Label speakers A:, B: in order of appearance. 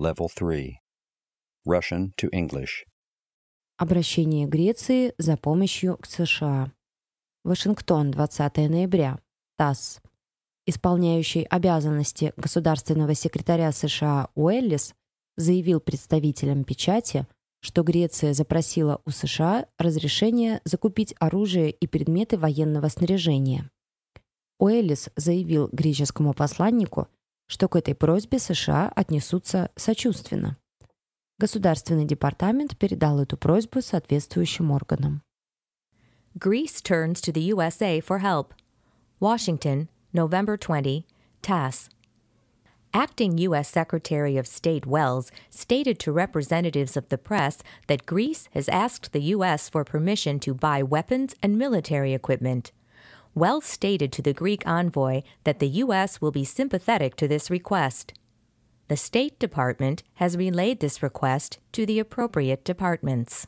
A: Level 3. Russian to English.
B: Обращение Греции за помощью к США. Вашингтон, 20 ноября. ТАСС. Исполняющий обязанности государственного секретаря США Уэллис заявил представителям печати, что Греция запросила у США разрешение закупить оружие и предметы военного снаряжения. Уэллис заявил греческому посланнику – что к этой просьбе США отнесутся сочувственно. Государственный департамент передал эту просьбу соответствующим органам.
A: Greece turns to the USA for help. Washington, November 20, TASS. Acting U.S. Secretary of State Wells stated to representatives of the press that Greece has asked the U.S. for permission to buy weapons and military equipment well stated to the Greek envoy that the U.S. will be sympathetic to this request. The State Department has relayed this request to the appropriate departments.